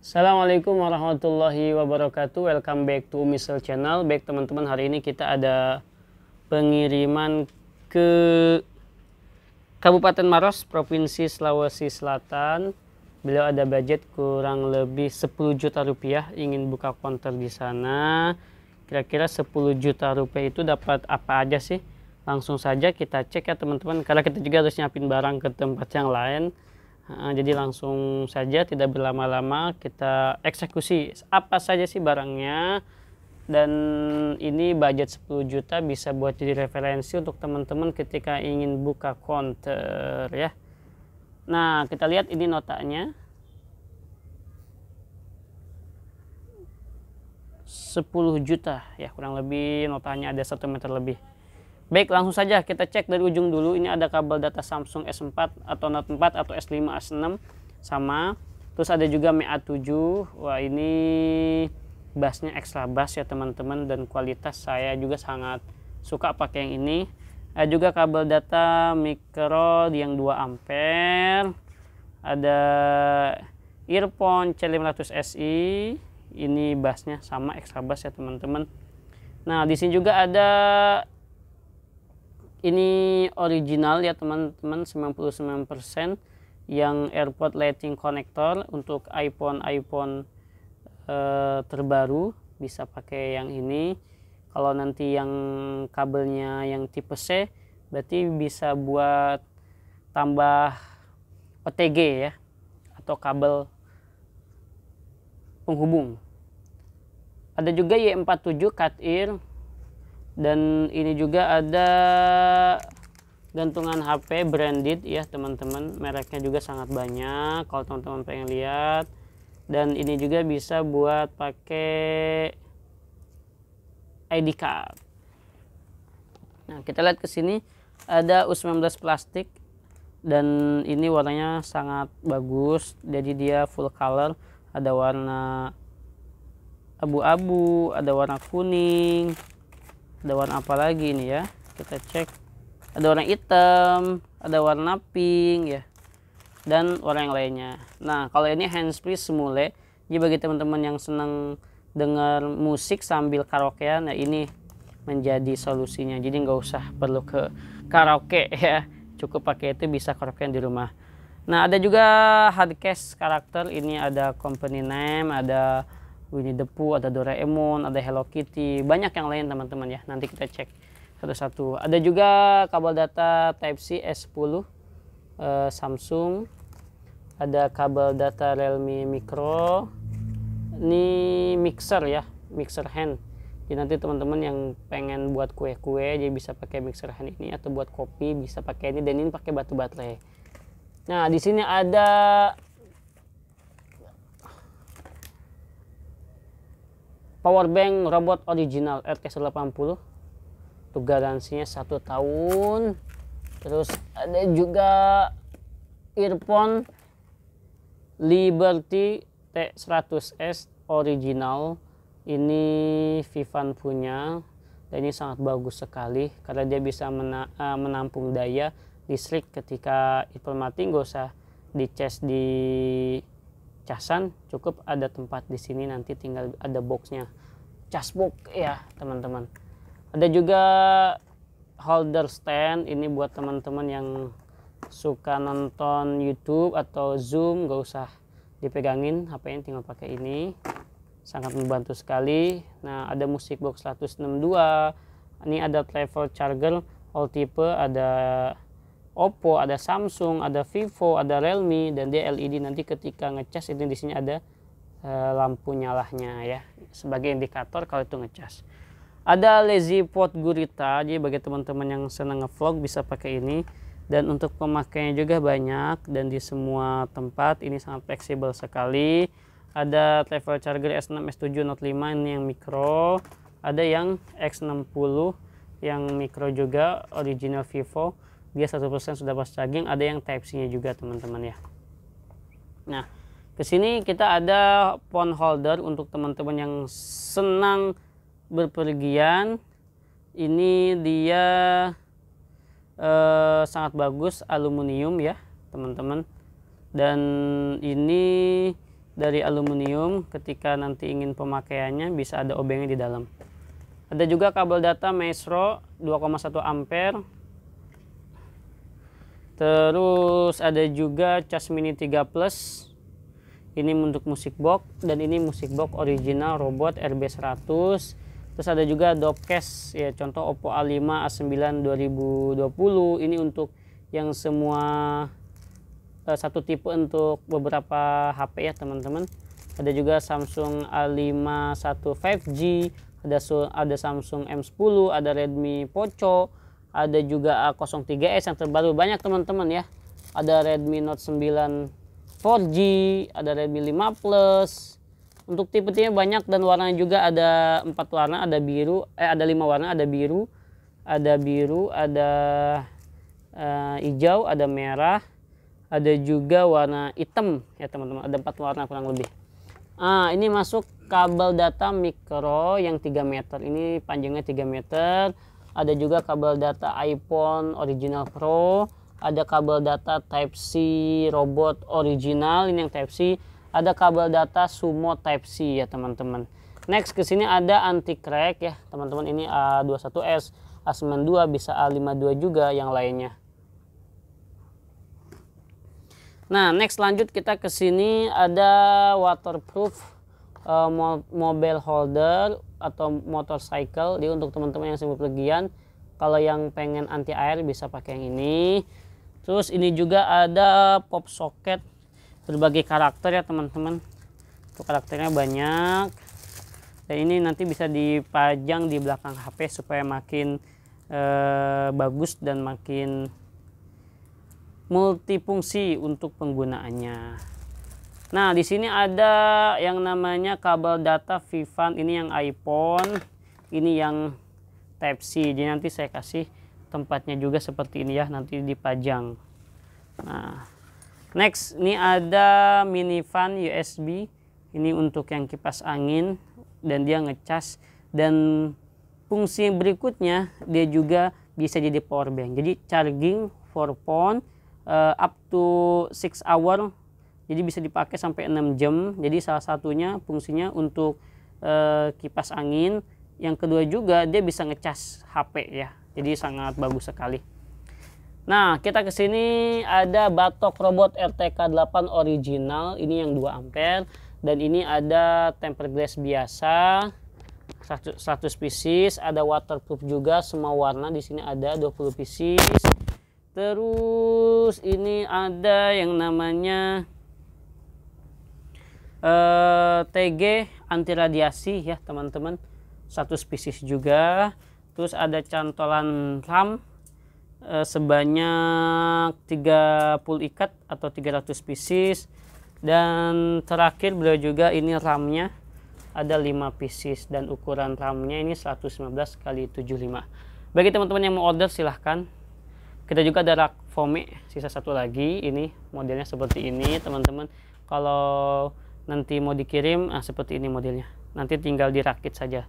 Assalamualaikum warahmatullahi wabarakatuh Welcome back to Umisel Channel Baik teman-teman hari ini kita ada pengiriman ke Kabupaten Maros Provinsi Sulawesi Selatan Beliau ada budget kurang lebih 10 juta rupiah ingin buka konter di sana Kira-kira 10 juta rupiah itu dapat apa aja sih? Langsung saja kita cek ya teman-teman Karena kita juga harus nyiapin barang ke tempat yang lain jadi langsung saja tidak berlama-lama kita eksekusi apa saja sih barangnya dan ini budget 10 juta bisa buat jadi referensi untuk teman-teman ketika ingin buka counter ya nah kita lihat ini notanya 10 juta ya kurang lebih notanya ada satu meter lebih Baik, langsung saja kita cek dari ujung dulu. Ini ada kabel data Samsung S4 atau Note 4 atau S5, S6 sama. Terus ada juga MA 7. Wah, ini bassnya extra bass ya teman-teman dan kualitas saya juga sangat suka pakai yang ini. Ada juga kabel data micro yang 2 ampere. Ada earphone C500 SI. Ini bassnya sama extra bass ya teman-teman. Nah, di sini juga ada ini original ya teman-teman 99% yang airport lighting connector untuk iPhone iPhone eh, terbaru bisa pakai yang ini kalau nanti yang kabelnya yang tipe C berarti bisa buat tambah OTG ya atau kabel penghubung ada juga Y47 cut ear dan ini juga ada gantungan HP branded ya teman-teman mereknya juga sangat banyak kalau teman-teman pengen lihat dan ini juga bisa buat pakai ID card nah kita lihat ke sini ada U19 plastik dan ini warnanya sangat bagus jadi dia full color ada warna abu-abu ada warna kuning ada warna apa lagi nih ya kita cek ada warna hitam ada warna pink ya dan warna yang lainnya nah kalau ini handsfree semule jadi bagi teman-teman yang senang dengar musik sambil karaokean nah ya ini menjadi solusinya jadi nggak usah perlu ke karaoke ya cukup pakai itu bisa karaokean di rumah nah ada juga hard case karakter ini ada company name ada Winnie the Pooh, ada Doraemon, ada Hello Kitty, banyak yang lain teman-teman ya. Nanti kita cek satu-satu. Ada juga kabel data Type-C S10 uh, eh, Samsung. Ada kabel data Realme Micro. Ini mixer ya, mixer hand. Jadi nanti teman-teman yang pengen buat kue-kue jadi bisa pakai mixer hand ini atau buat kopi bisa pakai ini dan ini pakai batu baterai. Nah, di sini ada powerbank robot original RT180 tuh garansinya satu tahun terus ada juga earphone Liberty T100S original ini Vivan punya dan ini sangat bagus sekali karena dia bisa eh, menampung daya listrik ketika earphone mati nggak usah charge di casan cukup ada tempat di sini nanti tinggal ada boxnya casbox ya teman-teman ada juga holder stand ini buat teman-teman yang suka nonton YouTube atau Zoom gak usah dipegangin HP-nya tinggal pakai ini sangat membantu sekali nah ada musik box 162 ini ada travel charger all tipe ada Oppo, ada Samsung, ada Vivo, ada Realme dan dia LED nanti ketika ngecas itu di sini ada uh, lampu nyalahnya ya sebagai indikator kalau itu ngecas. Ada lazy pot gurita, jadi bagi teman-teman yang senang ngevlog bisa pakai ini dan untuk pemakainya juga banyak dan di semua tempat ini sangat fleksibel sekali. Ada travel charger S6 S7 Note 5 ini yang mikro, ada yang X60 yang mikro juga original Vivo dia 100% sudah pas charging ada yang type C nya juga teman-teman ya nah ke sini kita ada phone holder untuk teman-teman yang senang berpergian ini dia eh, sangat bagus aluminium ya teman-teman dan ini dari aluminium ketika nanti ingin pemakaiannya bisa ada obengnya di dalam ada juga kabel data Maestro 2,1 ampere Terus ada juga Cas Mini 3 Plus. Ini untuk musik box dan ini musik box original robot RB100. Terus ada juga Dopcast ya contoh Oppo A5 A9 2020. Ini untuk yang semua eh, satu tipe untuk beberapa HP ya teman-teman. Ada juga Samsung a 5 1 5G, ada ada Samsung M10, ada Redmi Poco ada juga A03s ah, yang terbaru banyak teman-teman ya ada Redmi Note 9 4G ada Redmi 5 Plus untuk tipe tipe banyak dan warnanya juga ada empat warna ada biru eh ada lima warna ada biru ada biru ada uh, hijau ada merah ada juga warna hitam ya teman-teman ada empat warna kurang lebih ah ini masuk kabel data mikro yang 3 meter ini panjangnya 3 meter ada juga kabel data iPhone original Pro ada kabel data Type C robot original ini yang Type C ada kabel data Sumo Type C ya teman-teman next ke sini ada anti crack ya teman-teman ini A21s A92 bisa A52 juga yang lainnya nah next lanjut kita ke sini ada waterproof uh, mobile holder atau motorcycle jadi untuk teman-teman yang sibuk pergian. kalau yang pengen anti air bisa pakai yang ini terus ini juga ada pop socket berbagai karakter ya teman-teman untuk karakternya banyak dan ini nanti bisa dipajang di belakang HP supaya makin eh, bagus dan makin multifungsi untuk penggunaannya Nah, di sini ada yang namanya kabel data Vivan. Ini yang iPhone, ini yang Type-C. Jadi nanti saya kasih tempatnya juga seperti ini ya, nanti dipajang. Nah, next ini ada mini fan USB. Ini untuk yang kipas angin dan dia ngecas dan fungsi berikutnya dia juga bisa jadi power bank. Jadi charging for phone uh, up to 6 hour jadi bisa dipakai sampai 6 jam. Jadi salah satunya fungsinya untuk e, kipas angin. Yang kedua juga dia bisa ngecas HP ya. Jadi sangat bagus sekali. Nah, kita ke sini ada batok robot RTK8 original. Ini yang 2 ampere dan ini ada tempered glass biasa 100 pieces, ada waterproof juga semua warna di sini ada 20 pieces. Terus ini ada yang namanya Eh, TG anti radiasi ya teman-teman satu spesies juga terus ada cantolan ram eh, sebanyak 30 ikat atau 300 spesies dan terakhir beliau juga ini ramnya ada 5 pieces dan ukuran ramnya ini 115 kali 75 bagi teman-teman yang mau order silahkan kita juga ada rak fome sisa satu lagi ini modelnya seperti ini teman-teman kalau nanti mau dikirim ah, seperti ini modelnya nanti tinggal dirakit saja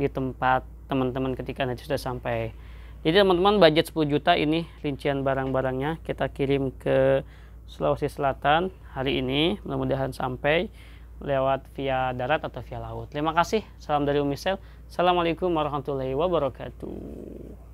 di tempat teman-teman ketika nanti sudah sampai jadi teman-teman budget 10 juta ini rincian barang-barangnya kita kirim ke Sulawesi Selatan hari ini mudah-mudahan sampai lewat via darat atau via laut terima kasih salam dari Umisel Assalamualaikum warahmatullahi wabarakatuh